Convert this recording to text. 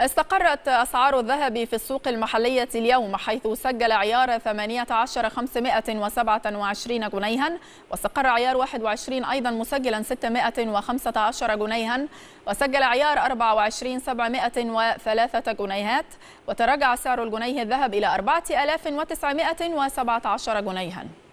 استقرت أسعار الذهب في السوق المحلية اليوم حيث سجل عيار 18527 جنيها واستقر عيار 21 أيضا مسجلا 615 جنيها وسجل عيار 24 703 جنيهات وتراجع سعر الجنيه الذهب إلى 4917 جنيها